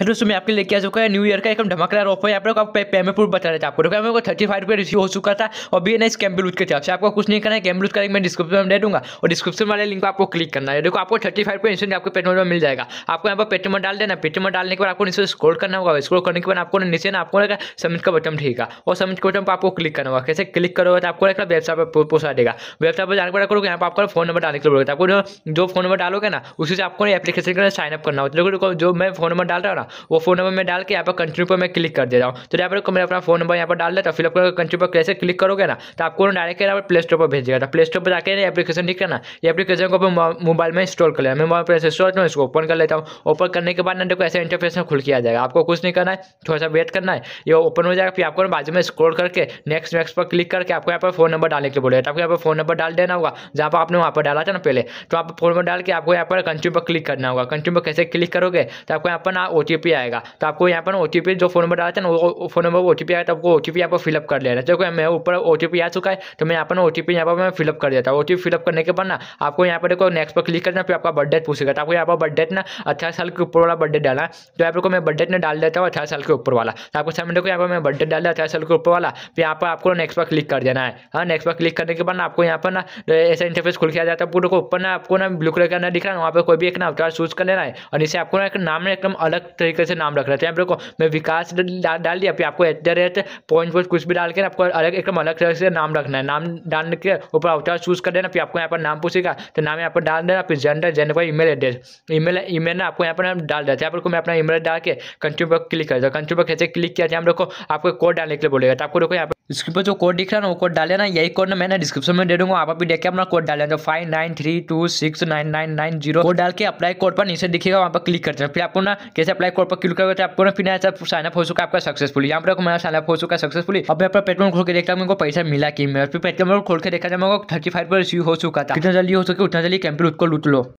hello दोस्तों मैं आपके लेके आ चुका है न्यू ईयर का एकदम धमाकेदार ऑफर यहाँ पर आपको पेमेंट प्रूफ बता रहे थे आपको मेरे को थर्टी फाइव रुपये रिसीव हो चुका था और भी ना इस कैम्बलूज के थे से आपको कुछ नहीं करना है कैम्प का करेंगे मैं डिस्क्रिप्शन में दे दूँगा और डिस्क्रिप्शन वाले लिंक आपको क्लिक करना है देखो आपको थर्टी फाइव रुपये आपको पेट में मिल जाएगा आपको यहाँ पर पेट्रोल में डाल देना पेट्रोल में डालने के बाद आपको नीचे स्क्रोल करना होगा स्क्रोल करने के बाद आपको नीचे ना आपको लगेगा सबमिट का बटन ठीक है और सबमिट का बटन पर आपको क्लिक करना होगा कैसे क्लिक करोगे तो आपको रहेगा वेबसाइट पर पहुंचा देगा वेबसाइट पर जाने पर करोगे यहाँ पर आपका फोन नंबर डालने के लिए तो आपको जो फोन नंबर डालोगे ना उसी से आपको एप्लीकेशन के लिए साइनअप करना होता है जो मैं फोन नंबर डाल रहा हूँ वो फोन नंबर में डाल के यहाँ पर कंट्री पर मैं क्लिक कर दे रहा हूँ तो यहाँ पर मैं अपना फोन नंबर यहाँ पर डाल देता हूँ फिलअप कंट्री पर कैसे क्लिक करोगे ना तो आपको डायरेक्ट यहाँ पर प्ले स्टोर पर भेजेगा तो प्ले स्टोर पर जाकर एप्लीकेशन ठीक है ना ये एप्लीकेशन को मोबाइल में इंस्टॉल कर लेना मैं मोबाइल पर इंस्टॉल करता इसको ओपन कर लेता हूँ ओपन करने के बाद ना देखो ऐसे इंटरफेस में खुल किया जाएगा आपको कुछ नहीं करना है थोड़ा सा वेट करना है ये ओपन हो जाएगा फिर आपको बाजू में स्क्रोल करके नेक्स्ट नेक्स्ट पर क्लिक करके आपको यहाँ पर फोन नंबर डालने के बोले तो आपको यहाँ पर फोन नंबर डाल देना होगा जहाँ पर आपने वहाँ पर डाला था ना पहले तो आप फोन नंबर डाल के आपको यहाँ पर कंट्री पर क्लिक करना होगा कंट्री पर कैसे क्लिक करोगे तो आपको यहाँ पर ना ओ आएगा तो आपको यहाँ पर ओ जो फोन नंबर डाला था ना वो फोन नंबर ओ टी आएगा तो आपको ओ टी यहाँ पर फिलअप कर लेना देखो मेरे ऊपर ओ आ चुका है तो मैं यहाँ पर ओ टी यहाँ पर मैं फिलअप कर देता हूँ ओ फिलअप करने के बाद ना आपको यहाँ पर देखो नेक्स्ट पर क्लिक करना फिर आपका बर्थडेट पूछेगा तो आपको यहाँ पर बर्थडेट ना अठारह साल के ऊपर वाला बर्थडे डाला तो यहाँ पर मैं बर्थडेट में डाल देता हूँ अठारह साल के ऊपर वाला तो आपको सामने देखो यहाँ पर मैं बर्थडे डाल दिया अठारह साल के ऊपर वाला फिर यहाँ पर आपको नेक्स्ट पर क्लिक कर देना है हाँ नेक्स्ट पर क्लिक करने के बाद आपको यहाँ पर ना ऐसा इंटरफेस खुल किया जाता है पूरे को ऊपर ना आपको ना ब्लू कलर का ना दिख रहा है वहाँ पर कोई भी एक ना अवतार चूज कर लेना है और इसे आपको ना एक नाम एकदम अलग तरीके से नाम रख रहे थे आप को मैं विकास डाल डाल दिया आपको एट द रेट पॉइंट वॉइंट कुछ भी डाल के आपको अलग एकदम अलग तरह से नाम रखना है नाम डाल के ऊपर अवतार चूज कर देना फिर आपको यहाँ पर नाम पूछेगा तो नाम यहाँ पर डाल देना फिर जेंडर जेंडर पर ईमेल एड्रेस ईमेल ईमेल ना आपको यहाँ पर डाल देते हैं आपको मैं अपना ईमेल डाल के कंट्री पर क्लिक कर दिया कंट्री पर कैसे क्लिक किया था हम लोग को आपको कोड डालने के लिए बोलेगा तो आपको देखो यहाँ पर स्क्रीन पर जो कोड दिख रहा है ना वो कोड डाले ना यही कोड ना मैंने डिस्क्रिप्शन में दे दूंगा आप अभी देखिए अपना कोड डाले तो five nine three two six nine nine nine zero code डाल के अप्लाई कोड पर नीचे दिखेगा वहाँ पर क्लिक करते हैं फिर आपको ना कैसे अप्लाई कोड पर क्लिक करोगे तो आपको फिर यहाँ पर हो चुका आपका सक्सेसफुल यहाँ पर मेरा साइनअप हो चुका सक्सेसफुली अब मैं अपना पेट्रोल खोल के देखता हूँ पैसा मिला की मैं फिर पेट्रोल खोल के देखा था मेरे थर्टी फाइव पर रिसीव हो चुका था कितना जल्दी हो सके उतना जल्दी कैंपिल उसको लूट लो